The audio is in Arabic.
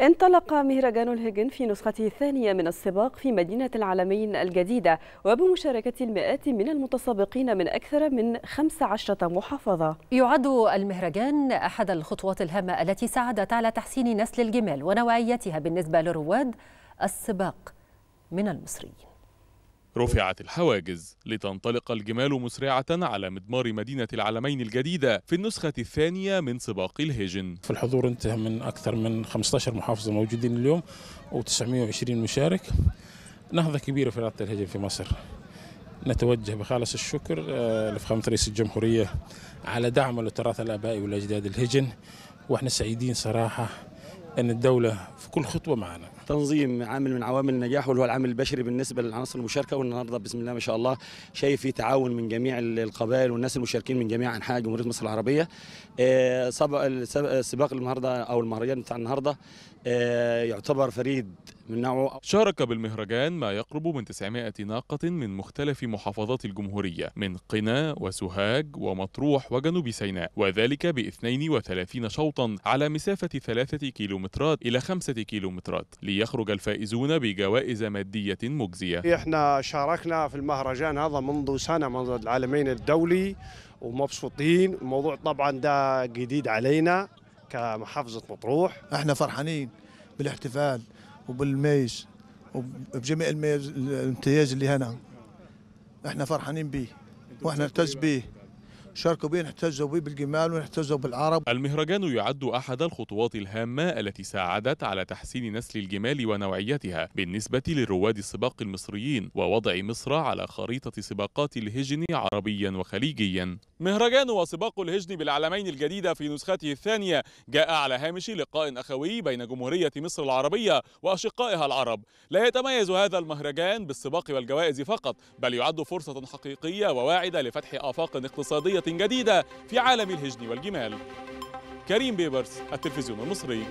انطلق مهرجان الهجن في نسخته الثانية من السباق في مدينة العالمين الجديدة وبمشاركة المئات من المتسابقين من أكثر من 15 محافظة يعد المهرجان أحد الخطوات الهامة التي ساعدت على تحسين نسل الجمال ونوعيتها بالنسبة لرواد السباق من المصريين رفعت الحواجز لتنطلق الجمال مسرعة على مدمار مدينة العلمين الجديدة في النسخة الثانية من سباق الهيجن في الحضور انتهى من أكثر من 15 محافظة موجودين اليوم و920 مشارك نهضة كبيرة في رياضة الهيجن في مصر نتوجه بخالص الشكر آه، لفخامة رئيس الجمهورية على دعمه لتراث الآبائي والأجداد الهجن واحنا سعيدين صراحة ان الدوله في كل خطوه معنا تنظيم عامل من عوامل النجاح واللي هو العامل البشري بالنسبه للعناصر المشاركه والنهارده بسم الله ما شاء الله شايف في تعاون من جميع القبائل والناس المشاركين من جميع انحاء جمهوريه مصر العربيه آه، سباق النهارده او المهرجان بتاع النهارده آه، يعتبر فريد من نوع شارك بالمهرجان ما يقرب من 900 ناقة من مختلف محافظات الجمهورية من قنا وسوهاج ومطروح وجنوب سيناء وذلك ب 32 شوطا على مسافة 3 كيلومترات إلى 5 كيلومترات ليخرج الفائزون بجوائز مادية مجزية احنا شاركنا في المهرجان هذا منذ سنة منذ العالمين الدولي ومبسوطين الموضوع طبعا ده جديد علينا كمحافظة مطروح احنا فرحانين بالاحتفال وبالمايش وبجميع الامتياز اللي هنا احنا فرحانين به واحنا نعتز به شاركوا به نحتزوا به بالجمال ونحتزوا بالعرب المهرجان يعد أحد الخطوات الهامة التي ساعدت على تحسين نسل الجمال ونوعيتها بالنسبة لرواد السباق المصريين ووضع مصر على خريطة سباقات الهجن عربيا وخليجيا مهرجان وسباق الهجن بالعلمين الجديدة في نسخته الثانية جاء على هامش لقاء أخوي بين جمهورية مصر العربية وأشقائها العرب لا يتميز هذا المهرجان بالسباق والجوائز فقط بل يعد فرصة حقيقية وواعدة لفتح آفاق اقتصادية جديدة في عالم الهجن والجمال كريم بيبرس التلفزيون المصري